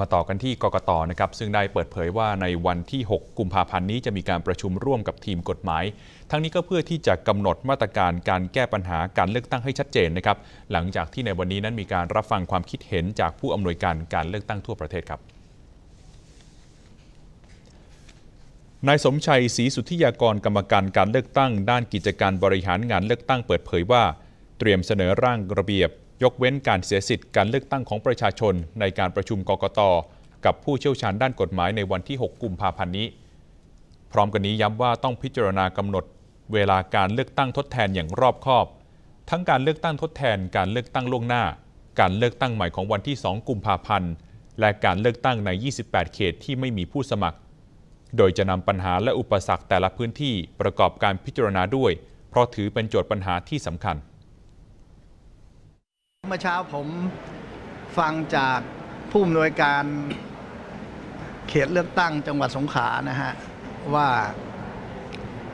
มาต่อกันที่กกตนะครับซึ่งได้เปิดเผยว่าในวันที่ 6 กุมภาพันธ์นี้จะมีการประชุมร่วมกับทีมกฎหมาย ทั้งนี้ก็เพื่อที่จะกำหนดมาตรการการแก้ปัญหาการเลือกตั้งให้ชัดเจนนะครับ หลังจากที่ในวันนี้นั้นมีการรับฟังความคิดเห็นจากผู้อำนวยการการเลือกตั้งทั่วประเทศครับนายสมชัยศรีสุทธิยากรกรรมการการเลือกตั้ง ด้านกิจการบริหารงานเลือกตั้งเปิดเผยว่า เตรียมเสนอร่างระเบียบยกเว้นการเสียสิทธิ์การเลือกตั้งของประชาชนในการประชุมกกตกับผู้เชี่ยวชาญด้านกฎหมายในวันที่ 6 กุมภาพันธ์นี้ พร้อมกันนี้ย้ำว่าต้องพิจารณากำหนดเวลาการเลือกตั้งทดแทนอย่างรอบคอบ ทั้งการเลือกตั้งทดแทน การเลือกตั้งล่วงหน้า การเลือกตั้งใหม่ของวันที่ 2 กุมภาพันธ์ และการเลือกตั้งใน 28 เขตที่ไม่มีผู้สมัคร โดยจะนำปัญหาและอุปสรรคแต่ละพื้นที่ประกอบการพิจารณาด้วย เพราะถือเป็นโจทย์ปัญหาที่สำคัญเมื่อเช้าผมฟังจากผู้อำนวยการเขตเลือกตั้งจังหวัดสงขลานะฮะว่า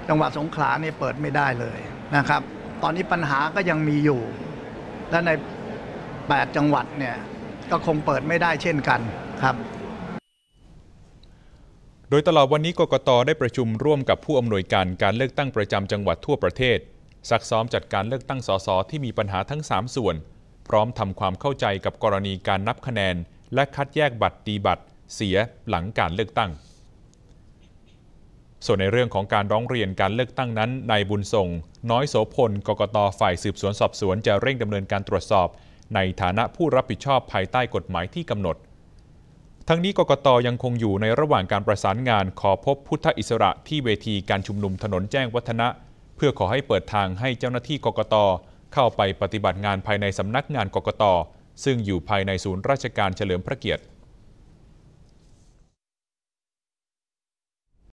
จังหวัดสงขลาเนี่ยเปิดไม่ได้เลยนะครับ ตอนนี้ปัญหาก็ยังมีอยู่ และใน8จังหวัดเนี่ยก็คงเปิดไม่ได้เช่นกันครับ โดยตลอดวันนี้กกตได้ประชุมร่วมกับผู้อำนวยการการเลือกตั้งประจำจังหวัดทั่วประเทศ ซักซ้อมจัดการเลือกตั้งสสที่มีปัญหาทั้ง 3 ส่วนพร้อมทำความเข้าใจกับกรณีการนับคะแนน และคัดแยกบัตรดีบัตรเสียหลังการเลือกตั้ง ส่วนในเรื่องของการร้องเรียนการเลือกตั้งนั้นนายบุญส่ง น้อยโสพลกกตฝ่ายสืบสวนสอบสวน จะเร่งดำเนินการตรวจสอบ ในฐานะผู้รับผิดชอบภายใต้กฎหมายที่กำหนด ทั้งนี้กกตยังคงอยู่ในระหว่างการประสานงานขอพบพุทธอิสระ ที่เวทีการชุมนุมถนนแจ้งวัฒนะเพื่อขอให้เปิดทางให้เจ้าหน้าที่กกตเข้าไปปฏิบัติงานภายในสำนักงานกกตซึ่งอยู่ภายในศูนย์ราชการเฉลิมพระเกียรติ